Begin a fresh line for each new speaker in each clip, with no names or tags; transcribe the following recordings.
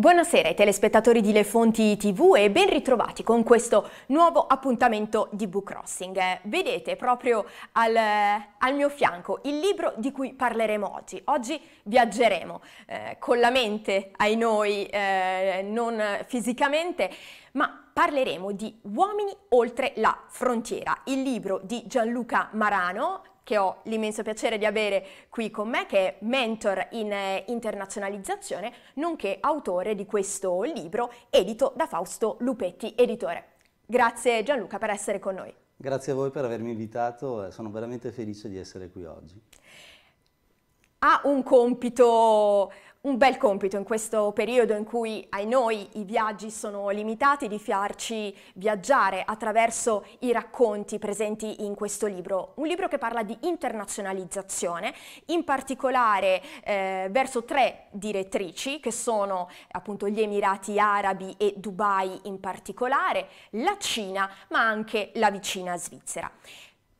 Buonasera ai telespettatori di Le Fonti TV e ben ritrovati con questo nuovo appuntamento di Book Crossing. Vedete proprio al, al mio fianco il libro di cui parleremo oggi. Oggi viaggeremo eh, con la mente ai noi, eh, non fisicamente, ma parleremo di Uomini oltre la frontiera, il libro di Gianluca Marano che ho l'immenso piacere di avere qui con me, che è mentor in eh, internazionalizzazione, nonché autore di questo libro edito da Fausto Lupetti, editore. Grazie Gianluca per essere con noi.
Grazie a voi per avermi invitato, eh, sono veramente felice di essere qui oggi.
Ha un compito un bel compito in questo periodo in cui ai noi i viaggi sono limitati di farci viaggiare attraverso i racconti presenti in questo libro, un libro che parla di internazionalizzazione, in particolare eh, verso tre direttrici che sono appunto gli Emirati Arabi e Dubai in particolare, la Cina ma anche la vicina Svizzera.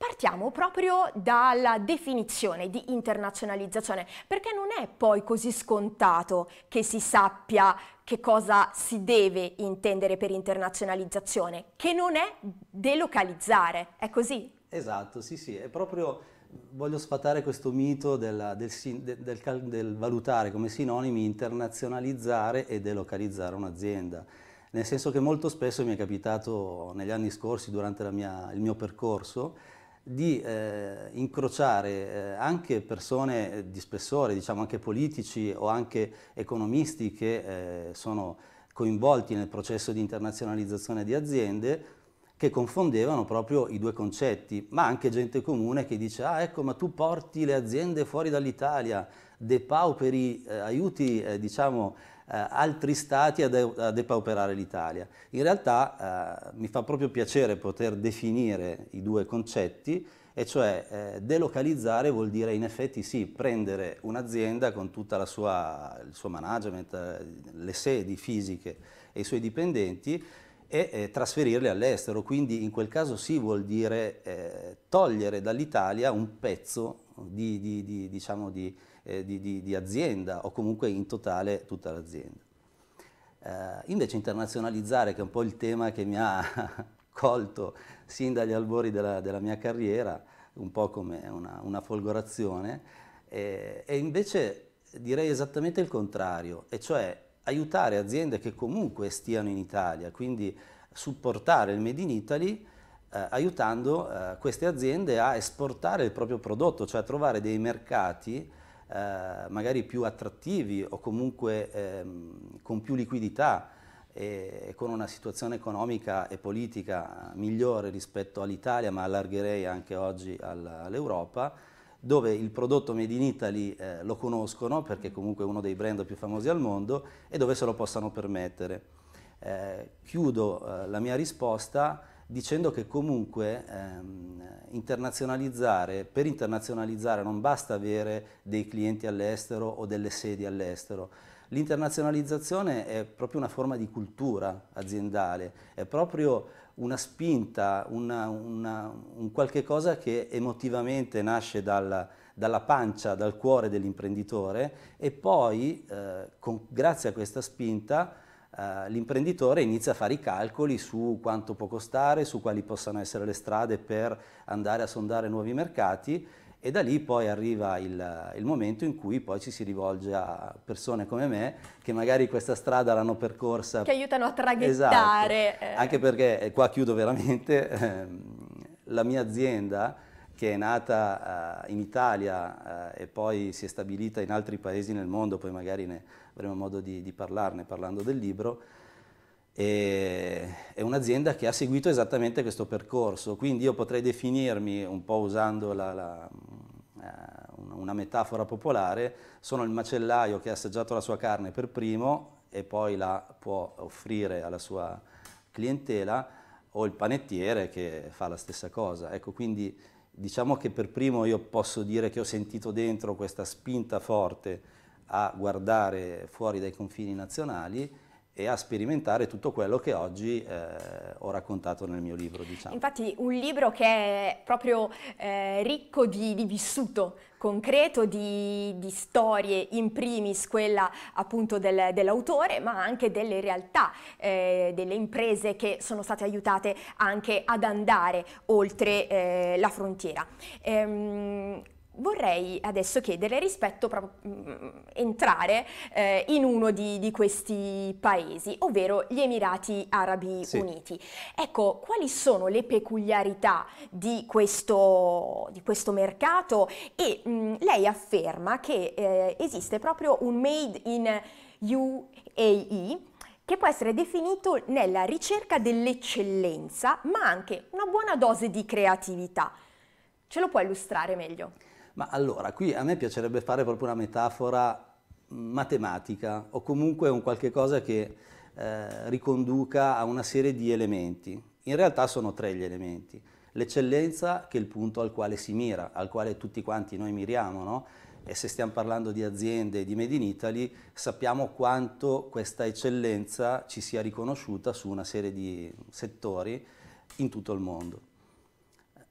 Partiamo proprio dalla definizione di internazionalizzazione, perché non è poi così scontato che si sappia che cosa si deve intendere per internazionalizzazione, che non è delocalizzare, è così?
Esatto, sì, sì, è proprio voglio sfatare questo mito della, del, del, del, del valutare come sinonimi internazionalizzare e delocalizzare un'azienda nel senso che molto spesso mi è capitato negli anni scorsi durante mia, il mio percorso di eh, incrociare eh, anche persone eh, di spessore, diciamo anche politici o anche economisti che eh, sono coinvolti nel processo di internazionalizzazione di aziende che confondevano proprio i due concetti, ma anche gente comune che dice ah ecco ma tu porti le aziende fuori dall'Italia, depauperi, eh, aiuti eh, diciamo eh, altri stati a, de a depauperare l'Italia. In realtà eh, mi fa proprio piacere poter definire i due concetti e cioè eh, delocalizzare vuol dire in effetti sì, prendere un'azienda con tutto il suo management, eh, le sedi fisiche e i suoi dipendenti e eh, trasferirli all'estero, quindi in quel caso sì vuol dire eh, togliere dall'Italia un pezzo di, di, di, diciamo di eh, di, di, di, azienda o comunque in totale tutta l'azienda. Eh, invece internazionalizzare, che è un po' il tema che mi ha colto sin dagli albori della, della mia carriera, un po' come una, una folgorazione, eh, e invece direi esattamente il contrario, e cioè aiutare aziende che comunque stiano in Italia, quindi supportare il Made in Italy eh, aiutando eh, queste aziende a esportare il proprio prodotto, cioè a trovare dei mercati eh, magari più attrattivi o comunque ehm, con più liquidità e, con una situazione economica e politica migliore rispetto all'Italia, ma allargherei anche oggi all'Europa, dove il prodotto Made in Italy eh, lo conoscono perché è mm. comunque è uno dei brand più famosi al mondo e dove se lo possano permettere. Eh, chiudo eh, la mia risposta dicendo che comunque ehm, internazionalizzare, per internazionalizzare non basta avere dei clienti all'estero o delle sedi all'estero. L'internazionalizzazione è proprio una forma di cultura aziendale, è proprio una spinta, una, una, un qualche cosa che emotivamente nasce dal, dalla pancia, dal cuore dell'imprenditore e poi eh, con, grazie a questa spinta eh, l'imprenditore inizia a fare i calcoli su quanto può costare, su quali possano essere le strade per andare a sondare nuovi mercati e da lì poi arriva il, il momento in cui poi ci si rivolge a persone come me che magari questa strada l'hanno percorsa. Che
aiutano a traghettare. Esatto. Eh. Anche
perché, eh, qua chiudo veramente, ehm, la mia azienda che è nata uh, in Italia uh, e poi si è stabilita in altri paesi nel mondo, poi magari ne avremo modo di, di parlarne parlando del libro, è un'azienda che ha seguito esattamente questo percorso, quindi io potrei definirmi, un po' usando la, la, eh, una metafora popolare, sono il macellaio che ha assaggiato la sua carne per primo e poi la può offrire alla sua clientela o il panettiere che fa la stessa cosa. Ecco, quindi diciamo che per primo io posso dire che ho sentito dentro questa spinta forte a guardare fuori dai confini nazionali e a sperimentare tutto quello che oggi eh, ho raccontato nel mio libro. Diciamo.
Infatti un libro che è proprio eh, ricco di, di, vissuto concreto, di, di, storie, in primis quella appunto del, dell'autore, ma anche delle realtà, eh, delle imprese che sono state aiutate anche ad andare oltre eh, la frontiera. Ehm, vorrei adesso chiederle rispetto, proprio, mm, entrare eh, in uno di, di, questi paesi, ovvero gli Emirati Arabi sì. Uniti. Ecco, quali sono le peculiarità di questo, di questo mercato? E mh, mm, lei afferma che eh, esiste proprio un made in UAE che può essere definito nella ricerca dell'eccellenza, ma anche una buona dose di creatività. Ce lo può illustrare meglio?
Ma allora, qui a me piacerebbe fare proprio una metafora mm, matematica o comunque un qualche cosa che eh, riconduca a una serie di elementi. In realtà sono tre gli elementi. L'eccellenza che è il punto al quale si mira, al quale tutti quanti noi miriamo, no? e se stiamo parlando di aziende e di Made in Italy, sappiamo quanto questa eccellenza ci sia riconosciuta su una serie di settori in tutto il mondo.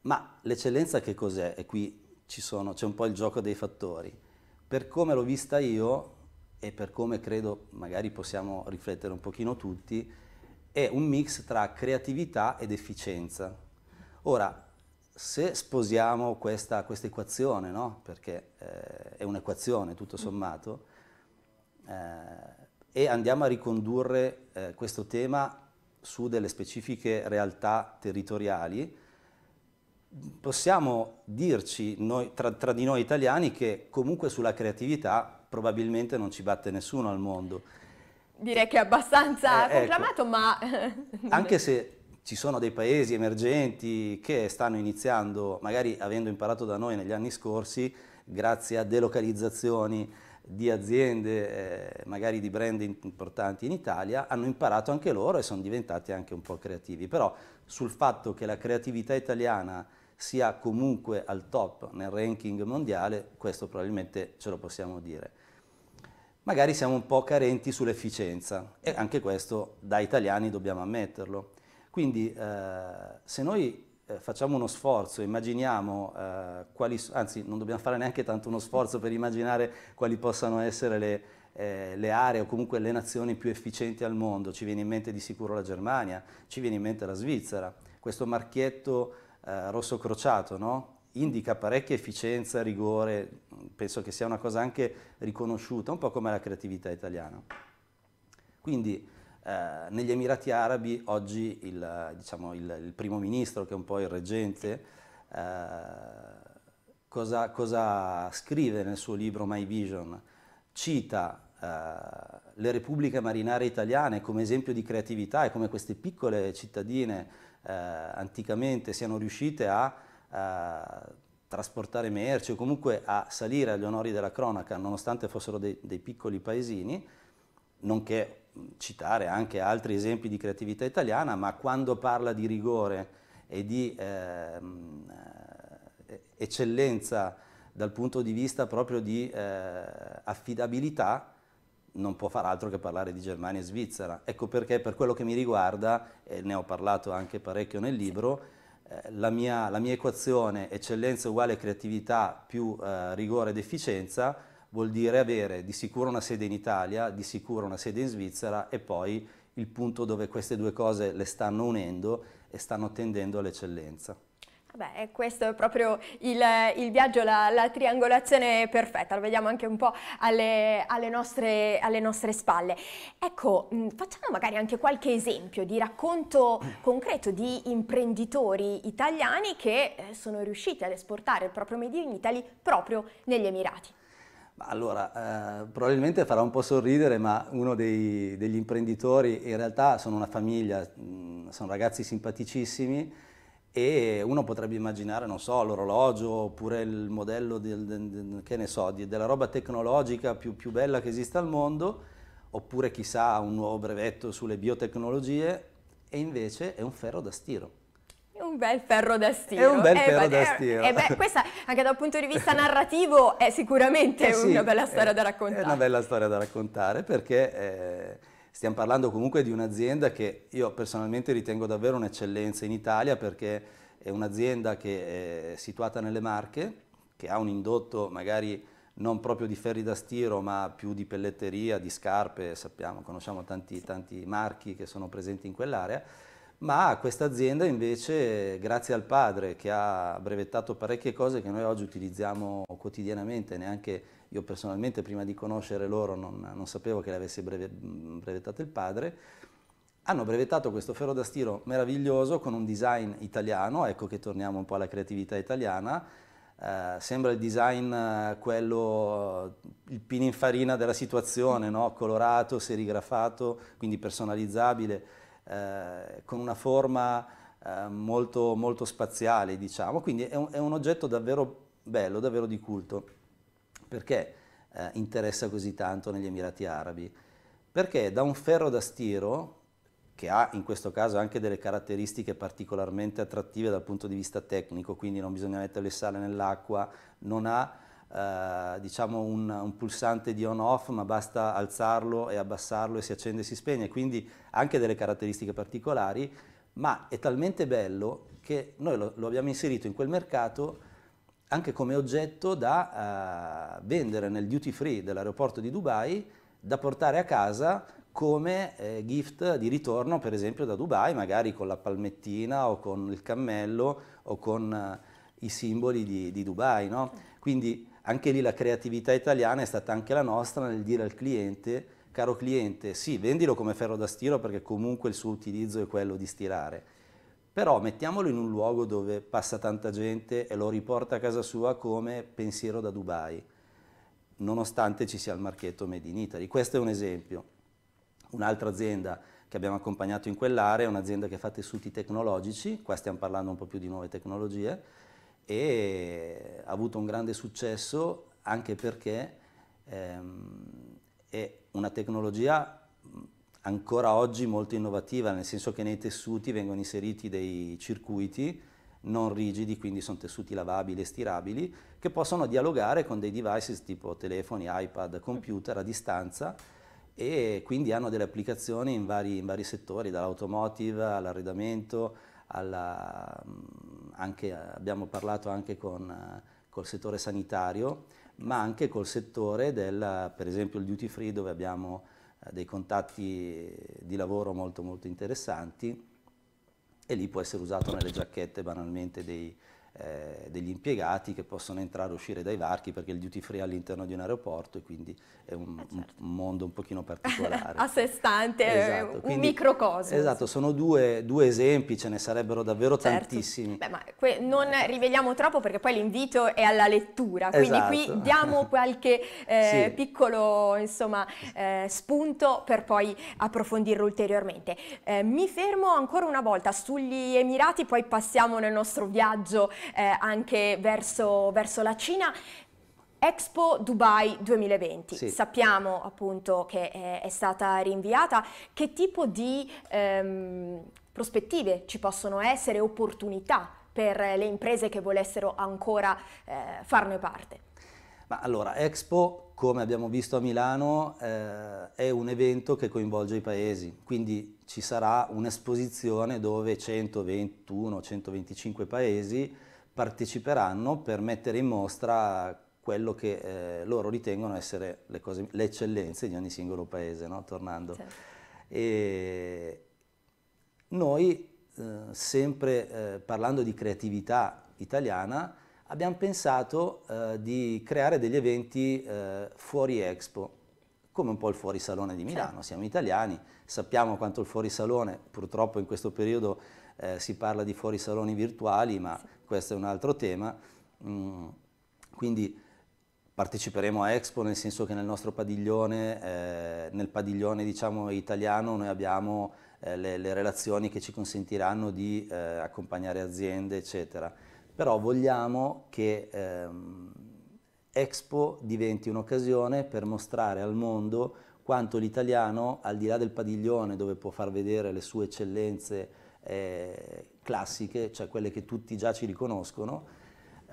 Ma l'eccellenza che cos'è? E qui sono, c'è un po' il gioco dei fattori. Per come l'ho vista io e per come credo magari possiamo riflettere un pochino tutti, è un mix tra creatività ed efficienza. Ora, se sposiamo questa, questa equazione, no? perché eh, è un'equazione tutto mm. sommato, eh, e andiamo a ricondurre eh, questo tema su delle specifiche realtà territoriali, possiamo dirci noi, tra, tra, di noi italiani che comunque sulla creatività probabilmente non ci batte nessuno al mondo.
Direi che è abbastanza eh, proclamato, ecco. ma... Anche
se ci sono dei paesi emergenti che stanno iniziando, magari avendo imparato da noi negli anni scorsi, grazie a delocalizzazioni di aziende, eh, magari di brand importanti in Italia, hanno imparato anche loro e sono diventati anche un po' creativi. Però sul fatto che la creatività italiana sia comunque al top nel ranking mondiale, questo probabilmente ce lo possiamo dire. Magari siamo un po' carenti sull'efficienza e anche questo da italiani dobbiamo ammetterlo. Quindi eh, se noi eh, facciamo uno sforzo, immaginiamo eh, quali, anzi non dobbiamo fare neanche tanto uno sforzo per immaginare quali possano essere le, eh, le, aree o comunque le nazioni più efficienti al mondo, ci viene in mente di sicuro la Germania, ci viene in mente la Svizzera, questo marchietto eh, rosso crociato, no? indica parecchia efficienza, rigore, penso che sia una cosa anche riconosciuta, un po' come la creatività italiana. Quindi eh, negli Emirati Arabi oggi il, diciamo, il, il, primo ministro, che è un po' il reggente, eh, cosa, cosa, scrive nel suo libro My Vision? Cita eh, le repubbliche marinare italiane come esempio di creatività e come queste piccole cittadine eh, anticamente siano riuscite a, a trasportare merci o comunque a salire agli onori della cronaca, nonostante fossero dei, dei piccoli paesini, nonché mm, citare anche altri esempi di creatività italiana, ma quando parla di rigore e di ehm, eh, eccellenza dal punto di vista proprio di eh, affidabilità, non può far altro che parlare di Germania e Svizzera. Ecco perché per quello che mi riguarda, e ne ho parlato anche parecchio nel libro, eh, la, mia, la mia, equazione eccellenza uguale creatività più eh, rigore ed efficienza vuol dire avere di sicuro una sede in Italia, di sicuro una sede in Svizzera e poi il punto dove queste due cose le stanno unendo e stanno tendendo all'eccellenza.
Beh, questo è proprio il, eh, il viaggio, la, la, triangolazione perfetta, lo vediamo anche un po' alle, alle, nostre, alle nostre, spalle. Ecco, mm, facciamo magari anche qualche esempio di racconto concreto di imprenditori italiani che eh, sono riusciti ad esportare il proprio Made in Italy proprio negli Emirati.
Allora, eh, probabilmente farà un po' sorridere, ma uno dei, degli imprenditori, in realtà sono una famiglia, mh, mm, sono ragazzi simpaticissimi, e uno potrebbe immaginare, non so, l'orologio oppure il modello del, del, del, so, di, della roba tecnologica più, più bella che esista al mondo, oppure chissà un nuovo brevetto sulle biotecnologie, e invece è un ferro da stiro.
Un bel ferro da stiro. È un bel eh, ferro beh, da stiro. Eh, beh, questa, anche dal punto di vista narrativo, è sicuramente eh sì, una bella eh, storia è, da raccontare. È una
bella storia da raccontare perché eh, stiamo parlando comunque di un'azienda che io personalmente ritengo davvero un'eccellenza in Italia perché è un'azienda che è situata nelle Marche, che ha un indotto magari non proprio di ferri da stiro ma più di pelletteria, di scarpe, sappiamo, conosciamo tanti, tanti marchi che sono presenti in quell'area, ma questa azienda invece, grazie al padre che ha brevettato parecchie cose che noi oggi utilizziamo quotidianamente, neanche io personalmente prima di conoscere loro non, non sapevo che l'avesse breve, brevettato il padre. Hanno brevettato questo ferro da stiro meraviglioso con un design italiano, ecco che torniamo un po' alla creatività italiana, Uh, sembra il design uh, quello, il pininfarina della situazione, no? colorato, serigrafato, quindi personalizzabile, uh, con una forma molto, molto, spaziale, diciamo. Quindi è un, è un oggetto davvero bello, davvero di culto. Perché eh, interessa così tanto negli Emirati Arabi? Perché da un ferro da stiro, che ha in questo caso anche delle caratteristiche particolarmente attrattive dal punto di vista tecnico, quindi non bisogna mettere le sale nell'acqua, non ha Uh, diciamo un, un, pulsante di on-off, ma basta alzarlo e abbassarlo e si accende e si spegne, quindi anche delle caratteristiche particolari, ma è talmente bello che noi lo, lo abbiamo inserito in quel mercato anche come oggetto da uh, vendere nel duty free dell'aeroporto di Dubai, da portare a casa come eh, gift di ritorno per esempio da Dubai, magari con la palmettina o con il cammello o con uh, i simboli di, di Dubai. No? Quindi anche lì la creatività italiana è stata anche la nostra nel dire al cliente, caro cliente, sì, vendilo come ferro da stiro perché comunque il suo utilizzo è quello di stirare però mettiamolo in un luogo dove passa tanta gente e lo riporta a casa sua come pensiero da Dubai, nonostante ci sia il marchetto Made in Italy. Questo è un esempio. Un'altra azienda che abbiamo accompagnato in quell'area è un'azienda che fa tessuti tecnologici, qua stiamo parlando un po' più di nuove tecnologie, e ha avuto un grande successo anche perché ehm, è una tecnologia ancora oggi molto innovativa, nel senso che nei tessuti vengono inseriti dei circuiti non rigidi, quindi sono tessuti lavabili e stirabili, che possono dialogare con dei devices tipo telefoni, iPad, computer a distanza e quindi hanno delle applicazioni in vari, in vari settori, dall'automotive all'arredamento, alla, mm, anche, abbiamo parlato anche con, col settore sanitario, ma anche col settore del, per esempio, il duty free dove abbiamo dei contatti di lavoro molto molto interessanti e lì può essere usato nelle giacchette banalmente dei, eh, degli impiegati che possono entrare e uscire dai varchi perché il duty free è all'interno di un aeroporto e quindi è un, eh certo. un mondo un pochino particolare. A
sé stante, eh, esatto. un quindi, microcosmo. Esatto,
sono due, due, esempi, ce ne sarebbero davvero certo. tantissimi. Beh, ma
non riveliamo troppo perché poi l'invito è alla lettura, quindi esatto. qui diamo qualche eh, sì. piccolo insomma, eh, spunto per poi approfondirlo ulteriormente. mi fermo ancora una volta sugli Emirati, poi passiamo nel nostro viaggio eh, anche verso, verso la Cina. Expo Dubai 2020, sì. sappiamo appunto che è, è, stata rinviata, che tipo di ehm, prospettive ci possono essere, opportunità per le imprese che volessero ancora eh, farne parte?
Ma allora, Expo, come abbiamo visto a Milano, eh, è un evento che coinvolge i paesi, quindi ci sarà un'esposizione dove 121-125 paesi parteciperanno per mettere in mostra quello che eh, loro ritengono essere le, cose, le, eccellenze di ogni singolo paese, no? tornando. Certo. noi, eh, sempre eh, parlando di creatività italiana, abbiamo pensato eh, di creare degli eventi eh, fuori Expo, come un po' il fuorisalone di Milano, certo. siamo italiani, sappiamo quanto il fuorisalone, purtroppo in questo periodo eh, si parla di fuori saloni virtuali, ma sì. questo è un altro tema. Mm, quindi parteciperemo a Expo nel senso che nel nostro padiglione, eh, nel padiglione diciamo, italiano, noi abbiamo eh, le, le, relazioni che ci consentiranno di eh, accompagnare aziende, eccetera. Però vogliamo che ehm, Expo diventi un'occasione per mostrare al mondo quanto l'italiano, al di là del padiglione dove può far vedere le sue eccellenze, eh, classiche, cioè quelle che tutti già ci riconoscono.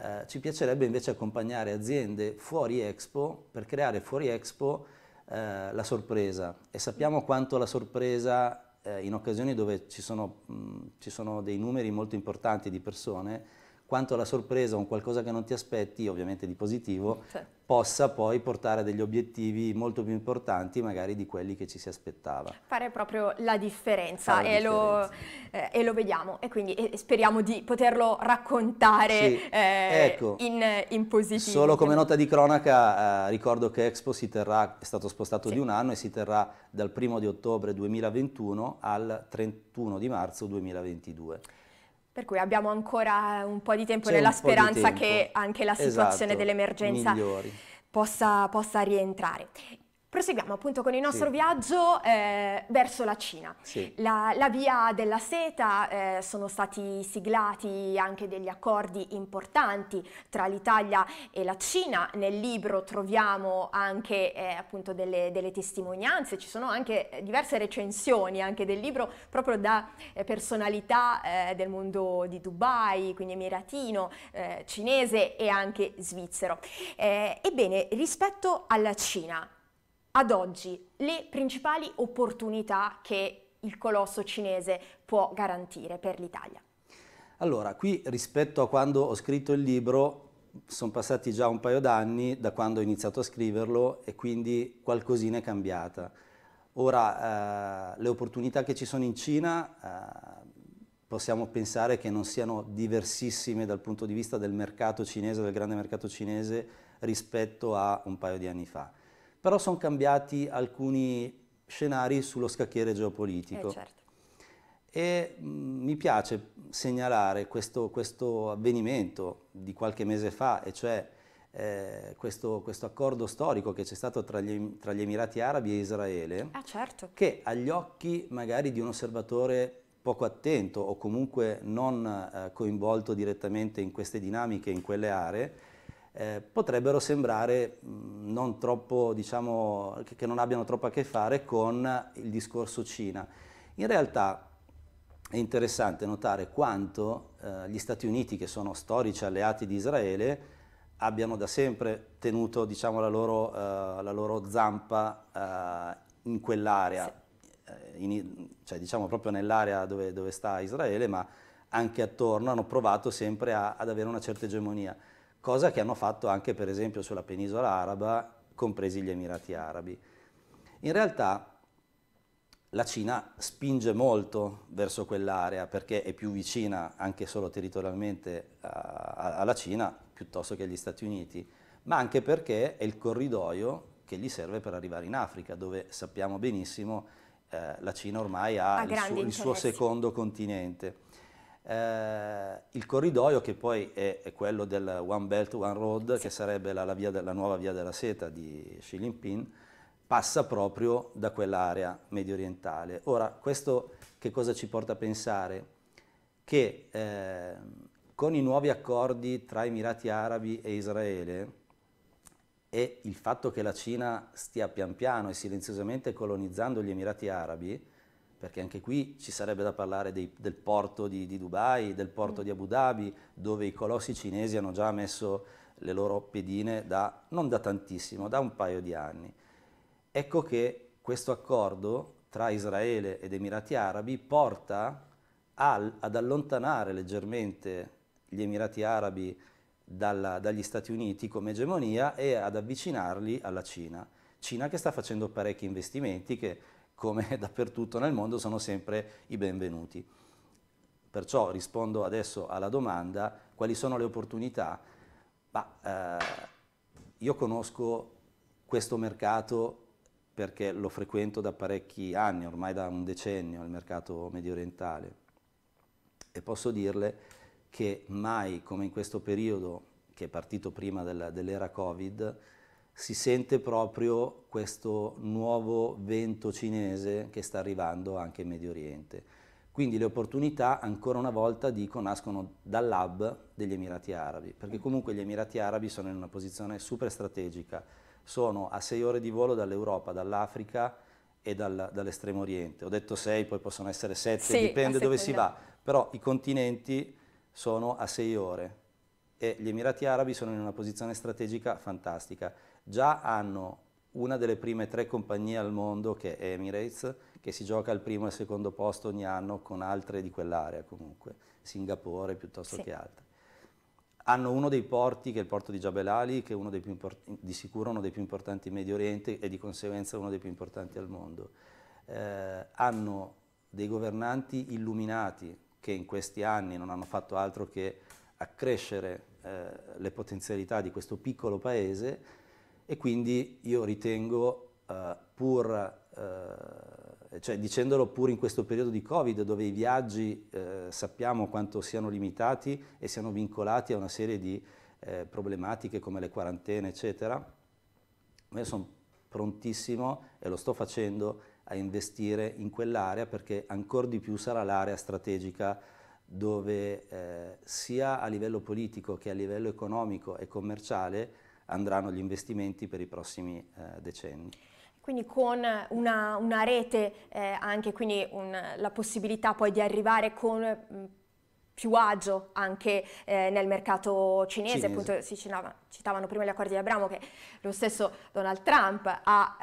Eh, ci piacerebbe invece accompagnare aziende fuori Expo per creare fuori Expo eh, la sorpresa e sappiamo quanto la sorpresa eh, in occasioni dove ci sono, mh, ci sono dei numeri molto importanti di persone quanto la sorpresa, o un qualcosa che non ti aspetti, ovviamente di positivo, sì. possa poi portare a degli obiettivi molto più importanti magari di quelli che ci si
aspettava. Fare proprio la differenza, e, differenza. Lo, eh, e, Lo, vediamo e quindi e speriamo di poterlo raccontare sì. eh, ecco. in, in, positivo. Solo come nota
di cronaca eh, ricordo che Expo si terrà, è stato spostato sì. di un anno e si terrà dal 1 di ottobre 2021 al 31 di marzo 2022.
Per cui abbiamo ancora un po' di tempo nella speranza tempo. che anche la situazione esatto, dell'emergenza possa, possa rientrare. Proseguiamo appunto con il nostro sì. viaggio eh, verso la Cina. Sì. La, la, via della seta eh, sono stati siglati anche degli accordi importanti tra l'Italia e la Cina. Nel libro troviamo anche eh, appunto delle, delle, testimonianze, ci sono anche eh, diverse recensioni anche del libro proprio da eh, personalità eh, del mondo di Dubai, quindi emiratino, cinese e anche svizzero. ebbene, rispetto alla Cina, ad oggi le principali opportunità che il colosso cinese può garantire per l'Italia?
Allora, qui rispetto a quando ho scritto il libro, sono passati già un paio d'anni da quando ho iniziato a scriverlo e quindi qualcosina è cambiata. Ora, eh, le opportunità che ci sono in Cina eh, possiamo pensare che non siano diversissime dal punto di vista del mercato cinese, del grande mercato cinese, rispetto a un paio di anni fa però sono cambiati alcuni scenari sullo scacchiere geopolitico. Eh, certo. E mm, mi piace segnalare questo, questo, avvenimento di qualche mese fa, e cioè eh, questo, questo, accordo storico che c'è stato tra gli, tra gli, Emirati Arabi e Israele, ah, certo. che agli occhi magari di un osservatore poco attento o comunque non eh, coinvolto direttamente in queste dinamiche, in quelle aree, eh, potrebbero sembrare mm, non troppo, diciamo, che, non abbiano troppo a che fare con il discorso Cina. In realtà è interessante notare quanto eh, gli Stati Uniti, che sono storici alleati di Israele, abbiano da sempre tenuto diciamo, la, loro, eh, la, loro, zampa eh, in quell'area, sì. Eh, in, cioè diciamo proprio nell'area dove, dove, sta Israele, ma anche attorno hanno provato sempre a, ad avere una certa egemonia cosa che hanno fatto anche per esempio sulla penisola araba, compresi gli Emirati Arabi. In realtà la Cina spinge molto verso quell'area perché è più vicina anche solo territorialmente alla Cina piuttosto che agli Stati Uniti, ma anche perché è il corridoio che gli serve per arrivare in Africa, dove sappiamo benissimo eh, la Cina ormai ha, il, suo, il suo secondo continente. Eh, il corridoio che poi è, è, quello del One Belt, One Road, sì. che sarebbe la, la, della, la, nuova via della seta di Xi Jinping, passa proprio da quell'area medio orientale. Ora, questo che cosa ci porta a pensare? Che eh, con i nuovi accordi tra Emirati Arabi e Israele, e il fatto che la Cina stia pian piano e silenziosamente colonizzando gli Emirati Arabi, perché anche qui ci sarebbe da parlare dei, del porto di, di, Dubai, del porto mm. di Abu Dhabi, dove i colossi cinesi hanno già messo le loro pedine da, non da tantissimo, da un paio di anni. Ecco che questo accordo tra Israele ed Emirati Arabi porta al, ad allontanare leggermente gli Emirati Arabi dalla, dagli Stati Uniti come egemonia e ad avvicinarli alla Cina. Cina che sta facendo parecchi investimenti che come dappertutto nel mondo, sono sempre i benvenuti. Perciò rispondo adesso alla domanda quali sono le opportunità. Bah, eh, io conosco questo mercato perché lo frequento da parecchi anni, ormai da un decennio, il mercato medio orientale. E posso dirle che mai come in questo periodo, che è partito prima dell'era Covid, si sente proprio questo nuovo vento cinese che sta arrivando anche in Medio Oriente. Quindi le opportunità, ancora una volta, dico, nascono dall'hub degli Emirati Arabi, perché comunque gli Emirati Arabi sono in una posizione super strategica, sono a sei ore di volo dall'Europa, dall'Africa e dal, dall'Estremo Oriente. Ho detto sei, poi possono essere sette, sì, dipende dove si va, però i continenti sono a sei ore e gli Emirati Arabi sono in una posizione strategica fantastica già hanno una delle prime tre compagnie al mondo che è Emirates, che si gioca al primo e al secondo posto ogni anno con altre di quell'area comunque, Singapore piuttosto sì. che altre. Hanno uno dei porti, che è il porto di Jabel Ali, che è di sicuro uno dei più importanti in Medio Oriente e di conseguenza uno dei più importanti al mondo. Eh, hanno dei governanti illuminati che in questi anni non hanno fatto altro che accrescere eh, le potenzialità di questo piccolo paese e quindi io ritengo, eh, pur, eh, cioè dicendolo pur in questo periodo di Covid, dove i viaggi eh, sappiamo quanto siano limitati e siano vincolati a una serie di eh, problematiche come le quarantene, eccetera, io sono prontissimo e lo sto facendo a investire in quell'area perché ancora di più sarà l'area strategica dove eh, sia a livello politico che a livello economico e commerciale andranno gli investimenti per i prossimi eh, decenni.
Quindi con una, una rete eh, anche, quindi un, la possibilità poi di arrivare con mm, più agio anche eh, nel mercato cinese, cinese. appunto si citava, citavano prima gli accordi di Abramo che lo stesso Donald Trump ha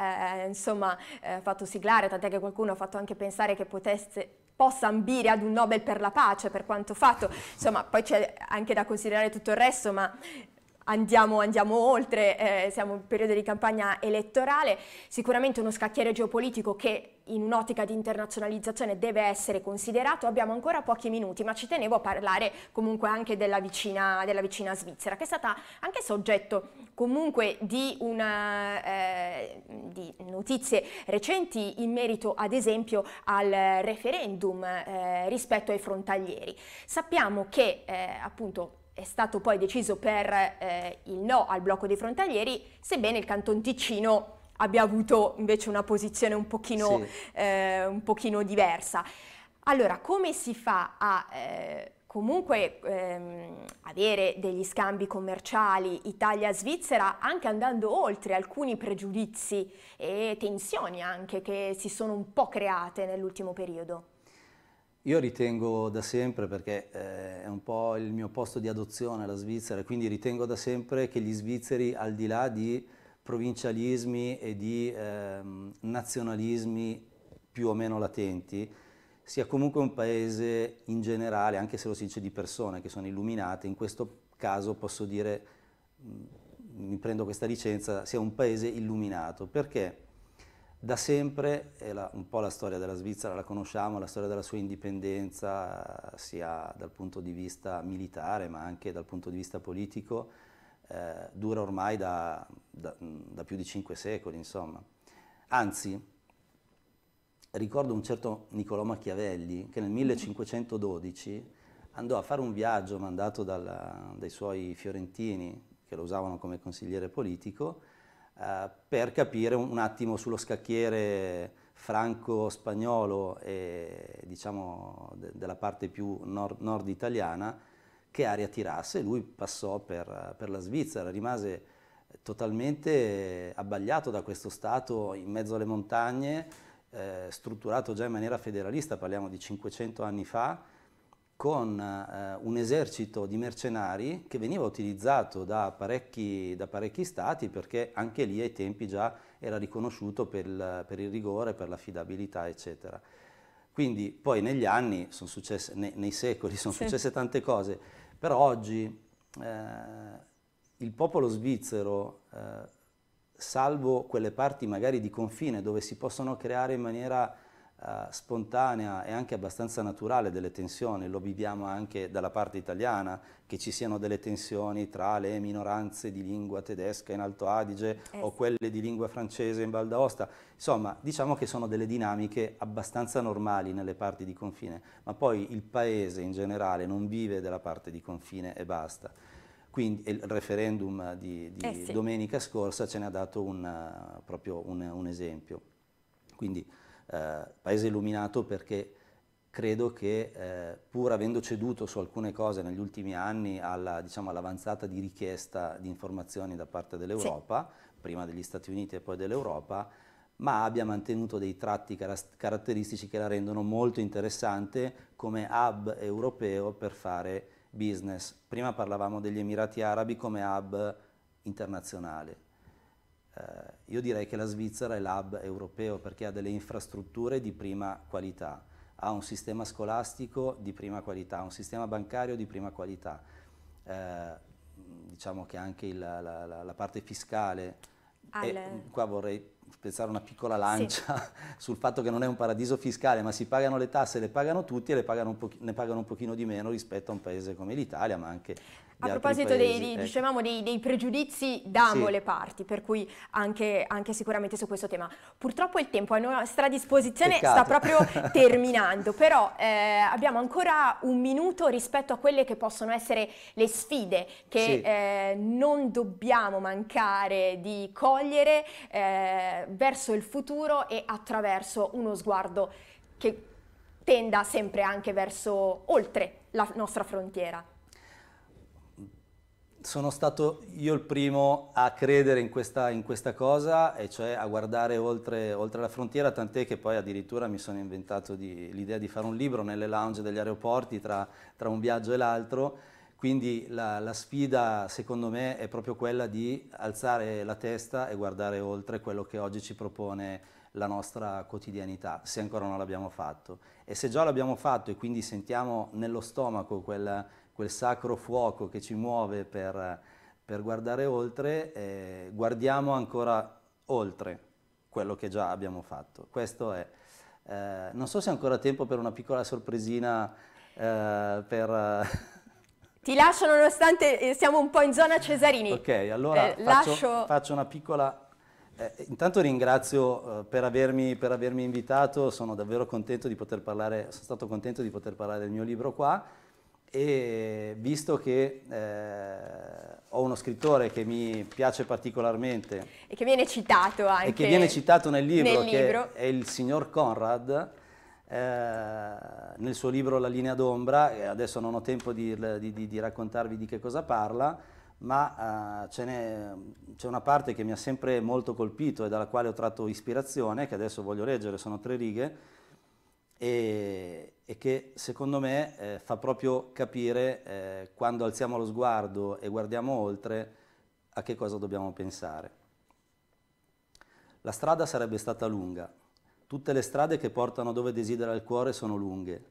eh, insomma eh, fatto siglare, tant'è che qualcuno ha fatto anche pensare che potesse, possa ambire ad un Nobel per la pace per quanto fatto, insomma poi c'è anche da considerare tutto il resto, ma Andiamo, andiamo, oltre, eh, siamo in periodo di campagna elettorale, sicuramente uno scacchiere geopolitico che in un'ottica di internazionalizzazione deve essere considerato, abbiamo ancora pochi minuti, ma ci tenevo a parlare comunque anche della vicina, della vicina Svizzera, che è stata anche soggetto comunque di, una, eh, di, notizie recenti in merito ad esempio al referendum eh, rispetto ai frontalieri. Sappiamo che eh, appunto è stato poi deciso per eh, il no al blocco dei frontalieri, sebbene il Canton Ticino abbia avuto invece una posizione un pochino, sì. eh, un pochino diversa. Allora, come si fa a eh, comunque ehm, avere degli scambi commerciali Italia-Svizzera anche andando oltre alcuni pregiudizi e tensioni anche che si sono un po' create nell'ultimo periodo?
Io ritengo da sempre, perché eh, è un po' il mio posto di adozione la Svizzera, quindi ritengo da sempre che gli svizzeri, al di là di provincialismi e di eh, nazionalismi più o meno latenti, sia comunque un paese in generale, anche se lo si dice di persone che sono illuminate, in questo caso posso dire, mm, mi prendo questa licenza, sia un paese illuminato, perché da sempre, è la, un po' la storia della Svizzera la conosciamo, la storia della sua indipendenza sia dal punto di vista militare ma anche dal punto di vista politico, eh, dura ormai da, da, da, più di cinque secoli insomma. Anzi, ricordo un certo Niccolò Machiavelli che nel 1512 andò a fare un viaggio mandato dalla, dai suoi fiorentini che lo usavano come consigliere politico eh, per capire un attimo sullo scacchiere franco-spagnolo e diciamo de della parte più nord, nord, italiana che aria tirasse. Lui passò per, per la Svizzera, rimase totalmente abbagliato da questo Stato in mezzo alle montagne, eh, strutturato già in maniera federalista, parliamo di 500 anni fa, con eh, un esercito di mercenari che veniva utilizzato da parecchi, da parecchi, stati perché anche lì ai tempi già era riconosciuto per il, per il rigore, per l'affidabilità, eccetera. Quindi poi negli anni, successe, nei, nei, secoli, sono sì. successe tante cose, però oggi eh, il popolo svizzero, eh, salvo quelle parti magari di confine dove si possono creare in maniera eh, spontanea e anche abbastanza naturale delle tensioni, lo viviamo anche dalla parte italiana, che ci siano delle tensioni tra le minoranze di lingua tedesca in Alto Adige eh. o quelle di lingua francese in Val d'Aosta, insomma diciamo che sono delle dinamiche abbastanza normali nelle parti di confine, ma poi il paese in generale non vive della parte di confine e basta. Quindi il referendum di, di eh sì. domenica scorsa ce ne ha dato un, eh, proprio un, un esempio. Quindi eh, paese illuminato perché credo che eh, pur avendo ceduto su alcune cose negli ultimi anni alla, diciamo, all'avanzata di richiesta di informazioni da parte dell'Europa, sì. prima degli Stati Uniti e poi dell'Europa, ma abbia mantenuto dei tratti caratteristici che la rendono molto interessante come hub europeo per fare business. Prima parlavamo degli Emirati Arabi come hub internazionale. Eh, io direi che la Svizzera è l'hub europeo perché ha delle infrastrutture di prima qualità, ha un sistema scolastico di prima qualità, ha un sistema bancario di prima qualità. Eh, diciamo che anche il, la, la, la, parte fiscale, Alle... qua vorrei spezzare una piccola lancia sì. sul fatto che non è un paradiso fiscale, ma si pagano le tasse, le pagano tutti e pagano ne pagano un pochino di meno rispetto a un paese come l'Italia, ma anche a proposito paesi, dei, ecco. dicevamo,
dei, dei, pregiudizi da sì. ambo le parti, per cui anche, anche, sicuramente su questo tema. Purtroppo il tempo a nostra disposizione Peccato. sta proprio terminando, però eh, abbiamo ancora un minuto rispetto a quelle che possono essere le sfide che sì. eh, non dobbiamo mancare di cogliere eh, verso il futuro e attraverso uno sguardo che tenda sempre anche verso oltre la nostra frontiera
sono stato io il primo a credere in questa, in questa cosa e cioè a guardare oltre, oltre, la frontiera, tant'è che poi addirittura mi sono inventato di, l'idea di fare un libro nelle lounge degli aeroporti tra, tra un viaggio e l'altro, quindi la, la, sfida secondo me è proprio quella di alzare la testa e guardare oltre quello che oggi ci propone la nostra quotidianità, se ancora non l'abbiamo fatto. E se già l'abbiamo fatto e quindi sentiamo nello stomaco quella quel sacro fuoco che ci muove per, per guardare oltre, eh, guardiamo ancora oltre quello che già abbiamo fatto. Questo è. Eh, non so se è ancora tempo per una piccola sorpresina eh, per...
Ti lascio nonostante eh, siamo un po' in zona Cesarini.
Ok, allora eh, faccio, lascio... faccio, una piccola... Eh, intanto ringrazio per avermi, per avermi invitato, sono davvero contento di poter parlare, sono stato contento di poter parlare del mio libro qua e visto che eh, ho uno scrittore che mi piace particolarmente
e che viene citato anche e che viene
citato nel libro, nel libro. che è il signor Conrad eh, nel suo libro La linea d'ombra adesso non ho tempo di, di, di, di, raccontarvi di che cosa parla ma eh, c'è una parte che mi ha sempre molto colpito e dalla quale ho tratto ispirazione che adesso voglio leggere, sono tre righe e, e che secondo me eh, fa proprio capire eh, quando alziamo lo sguardo e guardiamo oltre a che cosa dobbiamo pensare. La strada sarebbe stata lunga. Tutte le strade che portano dove desidera il cuore sono lunghe,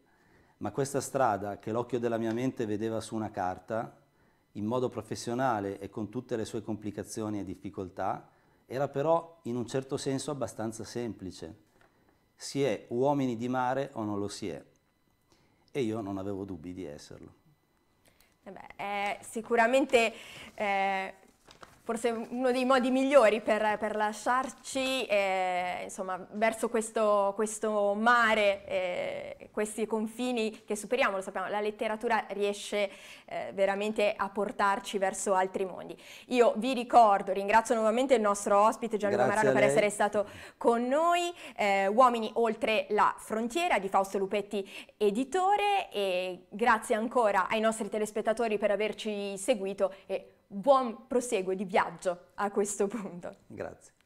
ma questa strada che l'occhio della mia mente vedeva su una carta, in modo professionale e con tutte le sue complicazioni e difficoltà, era però in un certo senso abbastanza semplice si è uomini di mare o non lo si è. E io non avevo dubbi di esserlo.
Eh beh, è sicuramente eh, forse uno dei modi migliori per, per lasciarci eh, insomma, verso questo, questo mare, eh, questi confini che superiamo, lo sappiamo, la letteratura riesce eh, veramente a portarci verso altri mondi. Io vi ricordo, ringrazio nuovamente il nostro ospite Gianluca Grazie Marano per essere stato con noi, eh, Uomini oltre la frontiera di Fausto Lupetti, editore, e grazie ancora ai nostri telespettatori per averci seguito e buon proseguo di viaggio a questo punto.
Grazie.